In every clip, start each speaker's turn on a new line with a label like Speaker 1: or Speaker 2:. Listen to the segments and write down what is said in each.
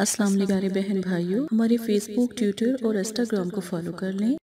Speaker 1: अस्सलाम प्यारे बहन भाइयों हमारे फेसबुक ट्विटर और इंस्टाग्राम को फॉलो कर लें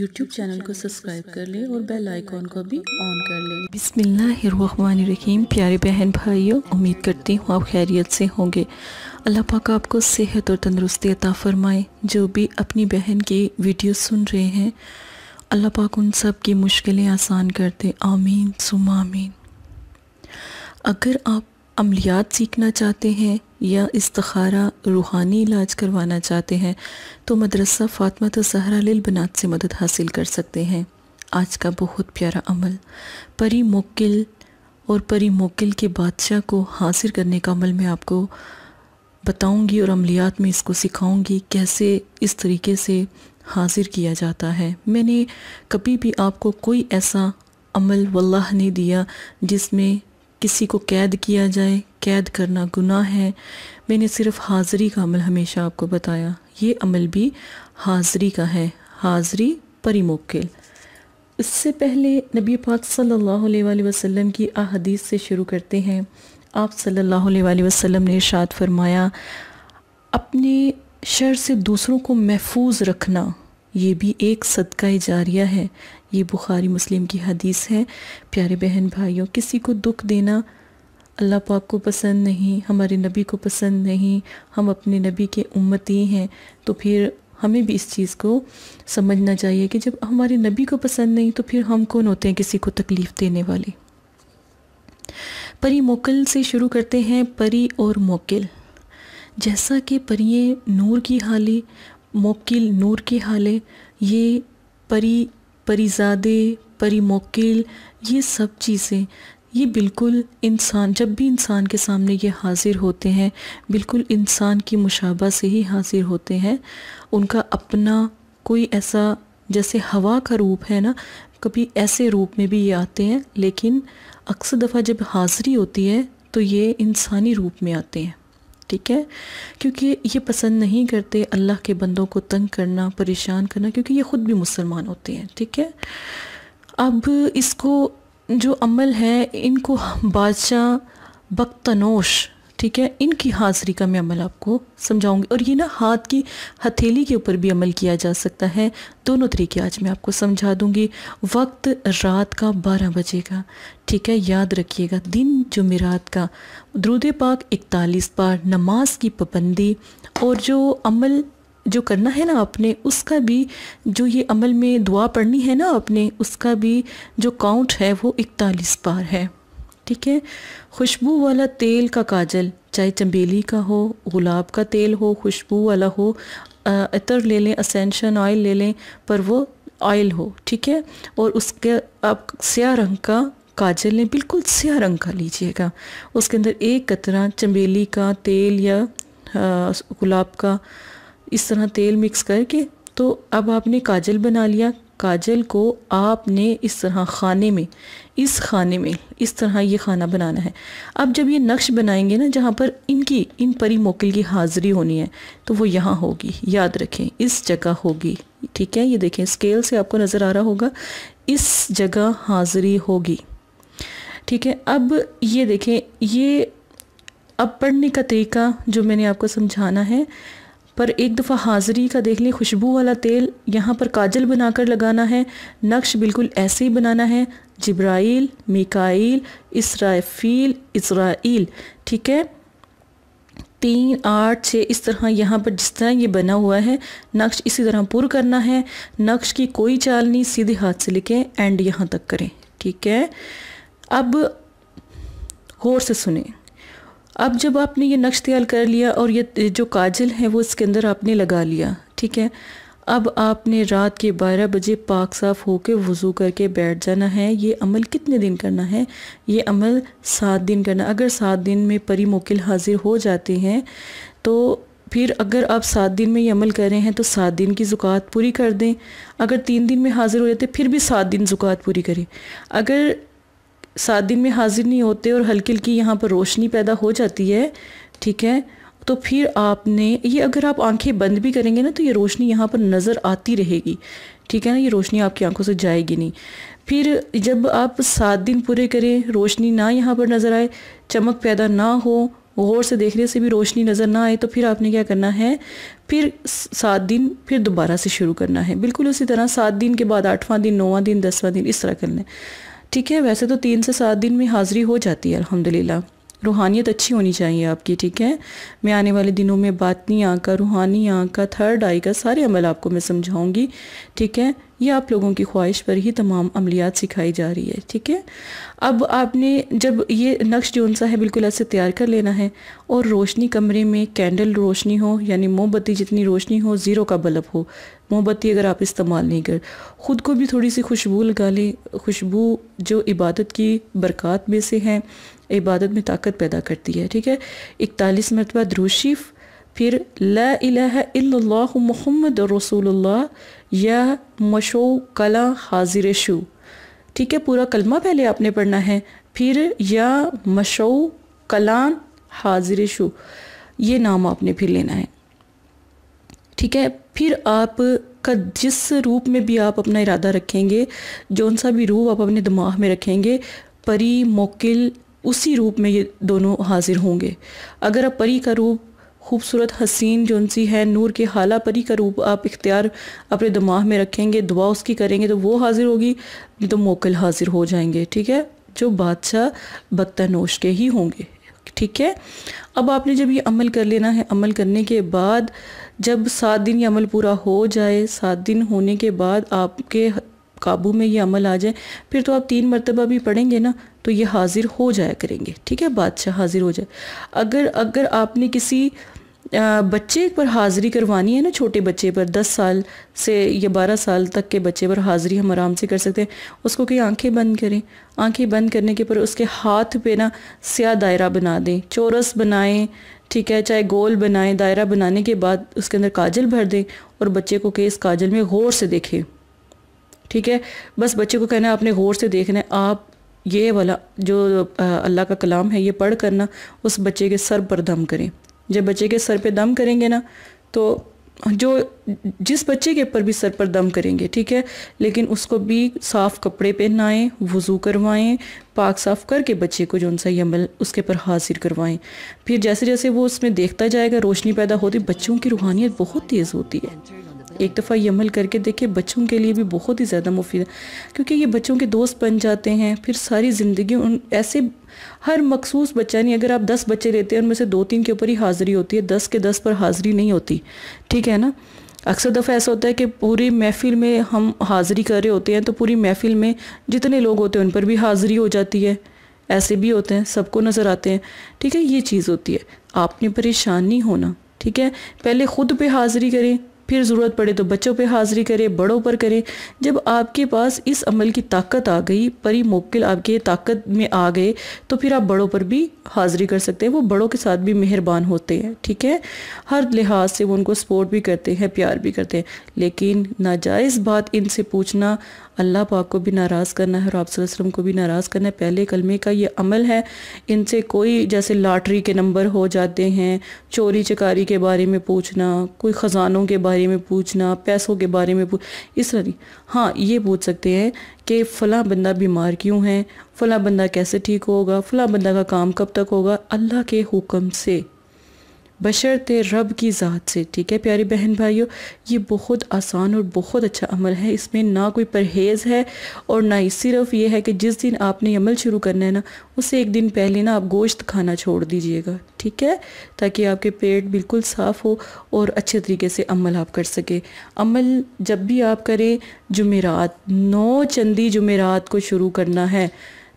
Speaker 1: यूट्यूब चैनल को सब्सक्राइब कर लें और बेल आइकॉन को भी ऑन कर लें रहीम प्यारे बहन भाइयों उम्मीद करती हूँ आप खैरियत से होंगे अल्लाह पाक आपको सेहत और तंदरुस्ती अता फरमाए जो भी अपनी बहन की वीडियो सुन रहे हैं अल्लाह पाक उन सब की मुश्किलें आसान कर दे आमीन सुम आमीन अगर आप अमलियात सीखना चाहते हैं या इस्तखारा रूहानी इलाज करवाना चाहते हैं तो मदरसा फ़ातमा तो सहरा बनात से मदद हासिल कर सकते हैं आज का बहुत प्यारा अमल परी मोकिल और परी मोकिल के बादशाह को हासिल करने का अमल मैं आपको बताऊंगी और अमलियात में इसको सिखाऊंगी कैसे इस तरीके से हाजिर किया जाता है मैंने कभी भी आपको कोई ऐसा अमल वल्लाह ने दिया जिसमें किसी को कैद किया जाए कैद करना गुनाह है मैंने सिर्फ हाज़री का अमल हमेशा आपको बताया ये अमल भी हाज़री का है हाज़री परिमोकिल इससे पहले नबी पाक सल्लल्लाहु अलैहि वसल्लम की अहदीस से शुरू करते हैं आप सल्लल्लाहु अलैहि वसल्लम ने इरशाद फरमाया अपने शर से दूसरों को महफूज रखना ये भी एक सदका जारिया है ये बुखारी मुस्लिम की हदीस है प्यारे बहन भाइयों किसी को दुख देना अल्लाह पाक को पसंद नहीं हमारे नबी को पसंद नहीं हम अपने नबी के उम्मती हैं तो फिर हमें भी इस चीज़ को समझना चाहिए कि जब हमारे नबी को पसंद नहीं तो फिर हम कौन होते हैं किसी को तकलीफ़ देने वाले परी मोकल से शुरू करते हैं परी और मोकिल जैसा कि परिये नूर की हाली मोकिल नूर की हाले ये परी परीजादे परी मोकिल ये सब चीज़ें ये बिल्कुल इंसान जब भी इंसान के सामने ये हाजिर होते हैं बिल्कुल इंसान की मुशाबा से ही हाजिर होते हैं उनका अपना कोई ऐसा जैसे हवा का रूप है ना कभी ऐसे रूप में भी ये आते हैं लेकिन अक्सर दफ़ा जब हाज़िरी होती है तो ये इंसानी रूप में आते हैं ठीक है क्योंकि ये पसंद नहीं करते अल्लाह के बंदों को तंग करना परेशान करना क्योंकि ये ख़ुद भी मुसलमान होते हैं ठीक है अब इसको जो अमल है इनको बादशाह बक्तनोश ठीक है इनकी हाजरी का मैं अमल आपको समझाऊंगी और ये ना हाथ की हथेली के ऊपर भी अमल किया जा सकता है दोनों तरीके आज मैं आपको समझा दूंगी वक्त रात का बारह बजे का ठीक है याद रखिएगा दिन जुमेरात का द्रुद पाक इकतालीस बार नमाज की पाबंदी और जो अमल जो करना है ना आपने उसका भी जो ये अमल में दुआ पढ़नी है ना आपने उसका भी जो काउंट है वो इकतालीस बार है ठीक है खुशबू वाला तेल का काजल चाहे चंबेली का हो गुलाब का तेल हो खुशबू वाला हो अतर ले लें असेंशन ऑयल ले लें पर वो ऑयल हो ठीक है और उसके आप स्या रंग का काजल लें बिल्कुल स्या रंग का लीजिएगा उसके अंदर एक कतरा चमेली का तेल या गुलाब का इस तरह तेल मिक्स करके तो अब आपने काजल बना लिया काजल को आपने इस तरह खाने में इस खाने में इस तरह ये खाना बनाना है अब जब ये नक्श बनाएंगे ना जहाँ पर इनकी इन परी मोकिल की हाज़िरी होनी है तो वो यहाँ होगी याद रखें इस जगह होगी ठीक है ये देखें स्केल से आपको नज़र आ रहा होगा इस जगह हाज़िरी होगी ठीक है अब ये देखें ये अब पढ़ने का तरीका जो मैंने आपको समझाना है पर एक दफ़ा हाज़री का देख लें खुशबू वाला तेल यहाँ पर काजल बनाकर लगाना है नक्श बिल्कुल ऐसे ही बनाना है जब्राइल मिकाइल इसराफील इसराइल ठीक है तीन आठ छः इस तरह यहाँ पर जिस तरह ये बना हुआ है नक्श इसी तरह पुर करना है नक्श की कोई चाल नहीं सीधे हाथ से लिखें एंड यहाँ तक करें ठीक है अब गौर से सुने अब जब आपने ये नक्श तैयार कर लिया और ये जो काजल है वो इसके अंदर आपने लगा लिया ठीक है अब आपने रात के 12 बजे पाक साफ़ होकर वज़ू करके बैठ जाना है ये अमल कितने दिन करना है ये अमल सात दिन करना अगर सात दिन में परी मोकिल हाजिर हो जाते हैं तो फिर अगर आप सात दिन में ये अमल कर रहे हैं तो सात दिन की ज़ुक़ात पूरी कर दें अगर तीन दिन में हाज़िर हो जाते फिर भी सात दिन ज़ुक़ात पूरी करें अगर सात दिन में हाजिर नहीं होते और हल्की हल्की यहाँ पर रोशनी पैदा हो जाती है ठीक है तो फिर आपने ये अगर आप आंखें बंद भी करेंगे ना तो ये रोशनी यहाँ पर नज़र आती रहेगी ठीक है ना ये रोशनी आपकी आंखों से जाएगी नहीं फिर जब आप सात दिन पूरे करें रोशनी ना यहाँ पर नज़र आए चमक पैदा ना हो गौर से देखने से भी रोशनी नज़र ना आए तो फिर आपने क्या करना है फिर सात दिन फिर दोबारा से शुरू करना है बिल्कुल उसी तरह सात दिन के बाद आठवां दिन नौवां दिन दसवां दिन इस तरह करना है ठीक है वैसे तो तीन से सात दिन में हाज़िरी हो जाती है अलहमदिल्ला रूहानियत अच्छी होनी चाहिए आपकी ठीक है मैं आने वाले दिनों में बात नहीं का रूहानी आँख का थर्ड आई का सारे अमल आपको मैं समझाऊँगी ठीक है ये आप लोगों की ख्वाहिश पर ही तमाम अमलियात सिखाई जा रही है ठीक है अब आपने जब ये नक्श जो सा है बिल्कुल ऐसे तैयार कर लेना है और रोशनी कमरे में कैंडल रोशनी हो यानी मोमबत्ती जितनी रोशनी हो ज़ीरो का बल्ब हो मोमबत्ती अगर आप इस्तेमाल नहीं कर ख़ुद को भी थोड़ी सी खुशबू लगा लें खुशबू जो इबादत की बरक़ात में से हैं इबादत में ताकत पैदा करती है ठीक है इकतालीस मरतबा द्रूशीफ फिर ला इलाह मोहम्मद रसूलुल्लाह या मशो कला हाजिर शु ठीक है पूरा कलमा पहले आपने पढ़ना है फिर या मशो कलान हाजिर शु ये नाम आपने फिर लेना है ठीक है फिर आप का जिस रूप में भी आप अपना इरादा रखेंगे जौन सा भी रूप आप अपने दिमाग में रखेंगे परी मोकिल उसी रूप में ये दोनों हाजिर होंगे अगर आप परी का रूप खूबसूरत हसीन जो सी है नूर के हाला परी का रूप आप इख्तियार अपने दिमाग में रखेंगे दुआ उसकी करेंगे तो वो हाजिर होगी तो मोकल हाजिर हो जाएंगे ठीक है जो बादशाह बदतनोश के ही होंगे ठीक है अब आपने जब ये अमल कर लेना है अमल करने के बाद जब सात दिन ये अमल पूरा हो जाए सात दिन होने के बाद आपके काबू में ये अमल आ जाए फिर तो आप तीन मरतबा भी पढ़ेंगे ना तो ये हाजिर हो जाया करेंगे ठीक है बादशाह हाजिर हो जाए अगर अगर आपने किसी बच्चे पर हाज़िरी करवानी है ना छोटे बच्चे पर दस साल से या बारह साल तक के बच्चे पर हाज़िरी हम आराम से कर सकते हैं उसको कहीं आंखें बंद करें आंखें बंद करने के पर उसके हाथ पे ना स्या दायरा बना दें चौरस बनाएं ठीक है चाहे गोल बनाएं दायरा बनाने के बाद उसके अंदर काजल भर दें और बच्चे को कि इस काजल में गौर से देखें ठीक है बस बच्चे को कहना है अपने गौर से देखना है आप ये वाला जो अल्लाह का कलाम है ये पढ़ करना उस बच्चे के सर पर दम करें जब बच्चे के सर पे दम करेंगे ना तो जो जिस बच्चे के ऊपर भी सर पर दम करेंगे ठीक है लेकिन उसको भी साफ़ कपड़े पहनाएं वज़ू करवाएं पाक साफ़ करके बच्चे को जो उनसा ये अमल उसके पर हाजिर करवाएं फिर जैसे जैसे वो उसमें देखता जाएगा रोशनी पैदा होती बच्चों की रूहानियत बहुत तेज़ होती है एक दफ़ा ये अमल करके देखे बच्चों के लिए भी बहुत ही ज़्यादा मुफीद है क्योंकि ये बच्चों के दोस्त बन जाते हैं फिर सारी ज़िंदगी उन ऐसे हर मखसूस बच्चा नहीं अगर आप दस बच्चे लेते हैं उनमें से दो तीन के ऊपर ही हाज़िरी होती है दस के दस पर हाज़िरी नहीं होती ठीक है ना अक्सर दफ़ा ऐसा होता है कि पूरी महफिल में हम हाज़िरी कर रहे होते हैं तो पूरी महफिल में जितने लोग होते हैं उन पर भी हाज़िरी हो जाती है ऐसे भी होते हैं सबको नज़र आते हैं ठीक है ये चीज़ होती है आपने परेशान नहीं होना ठीक है पहले ख़ुद पे हाज़िरी करें फिर ज़रूरत पड़े तो बच्चों पे हाज़िरी करें बड़ों पर करें जब आपके पास इस अमल की ताकत आ गई परी मोकिल आपके ताकत में आ गए तो फिर आप बड़ों पर भी हाज़िरी कर सकते हैं वो बड़ों के साथ भी मेहरबान होते हैं ठीक है हर लिहाज से वो उनको सपोर्ट भी करते हैं प्यार भी करते हैं लेकिन नाजायज़ बात इनसे पूछना अल्लाह पाक को भी नाराज़ करना है और आप वसलम को भी नाराज़ करना है पहले कलमे का ये अमल है इनसे कोई जैसे लॉटरी के नंबर हो जाते हैं चोरी चकारी के बारे में पूछना कोई ख़जानों के बारे में पूछना पैसों के बारे में पूछ इस तरह नहीं हाँ ये पूछ सकते हैं कि फ़लाँ बंदा बीमार क्यों है फ़लाँ बंदा कैसे ठीक होगा फ़लाँ बंदा का काम कब तक होगा अल्लाह के हुक्म से बशरते रब की ज़ात से ठीक है प्यारी बहन भाइयों ये बहुत आसान और बहुत अच्छा अमल है इसमें ना कोई परहेज़ है और ना ही सिर्फ ये है कि जिस दिन आपने अमल शुरू करना है ना उससे एक दिन पहले ना आप गोश्त खाना छोड़ दीजिएगा ठीक है ताकि आपके पेट बिल्कुल साफ़ हो और अच्छे तरीके से अमल आप कर सके अमल जब भी आप करें जुमेरात नौ चंदी जुमेरात को शुरू करना है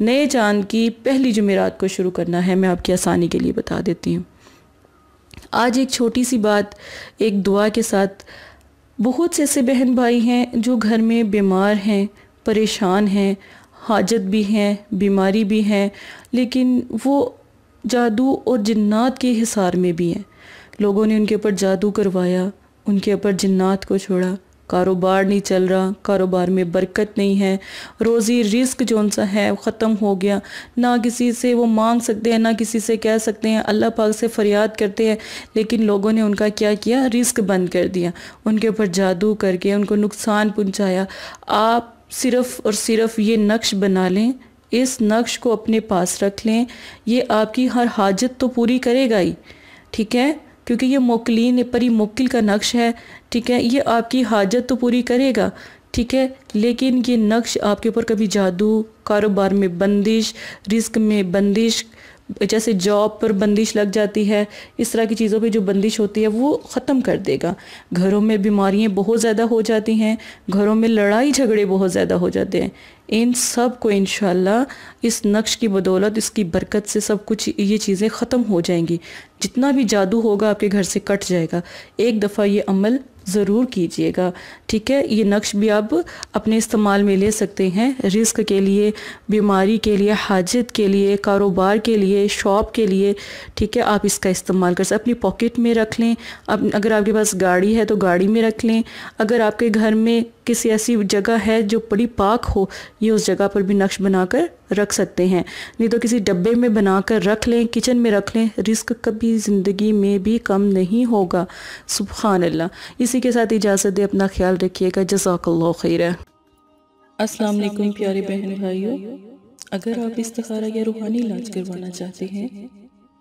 Speaker 1: नए चांद की पहली जुमेरात को शुरू करना है मैं आपकी आसानी के लिए बता देती हूँ आज एक छोटी सी बात एक दुआ के साथ बहुत से ऐसे बहन भाई हैं जो घर में बीमार हैं परेशान हैं हाजत भी हैं बीमारी भी हैं लेकिन वो जादू और जन्नात के हिसार में भी हैं लोगों ने उनके ऊपर जादू करवाया उनके ऊपर जन्नात को छोड़ा कारोबार नहीं चल रहा कारोबार में बरकत नहीं है रोज़ी रिस्क जो सा है ख़त्म हो गया ना किसी से वो मांग सकते हैं ना किसी से कह सकते हैं अल्लाह पाक से फरियाद करते हैं लेकिन लोगों ने उनका क्या किया रिस्क बंद कर दिया उनके ऊपर जादू करके उनको नुकसान पहुँचाया आप सिर्फ़ और सिर्फ़ ये नक्श बना लें इस नक्श को अपने पास रख लें ये आपकी हर हाजत तो पूरी करेगा ही ठीक है क्योंकि ये मोकलिन परी मोकिल का नक्श है ठीक है ये आपकी हाजत तो पूरी करेगा ठीक है लेकिन ये नक्श आपके ऊपर कभी जादू कारोबार में बंदिश रिस्क में बंदिश जैसे जॉब पर बंदिश लग जाती है इस तरह की चीज़ों पे जो बंदिश होती है वो ख़त्म कर देगा घरों में बीमारियां बहुत ज़्यादा हो जाती हैं घरों में लड़ाई झगड़े बहुत ज़्यादा हो जाते हैं इन सब को इन इस नक्श की बदौलत इसकी बरकत से सब कुछ ये चीज़ें ख़त्म हो जाएंगी जितना भी जादू होगा आपके घर से कट जाएगा एक दफ़ा ये अमल ज़रूर कीजिएगा ठीक है ये नक्श भी आप अपने इस्तेमाल में ले सकते हैं रिस्क के लिए बीमारी के लिए हाजत के लिए कारोबार के लिए शॉप के लिए ठीक है आप इसका इस्तेमाल कर सकते अपनी पॉकेट में रख लें अगर आपके पास गाड़ी है तो गाड़ी में रख लें अगर आपके घर में किसी ऐसी जगह है जो बड़ी पाक हो ये उस जगह पर भी नक्श बनाकर रख सकते हैं नहीं तो किसी डब्बे में बनाकर रख लें किचन में रख लें रिस्क कभी ज़िंदगी में भी कम नहीं होगा सुबहान अल्लाह इसी के साथ इजाज़त दे अपना ख्याल रखिएगा जजाकल्ला खैर वालेकुम प्यारे बहन भाइयों अगर आप इस या रूहानी इलाज करवाना चाहते हैं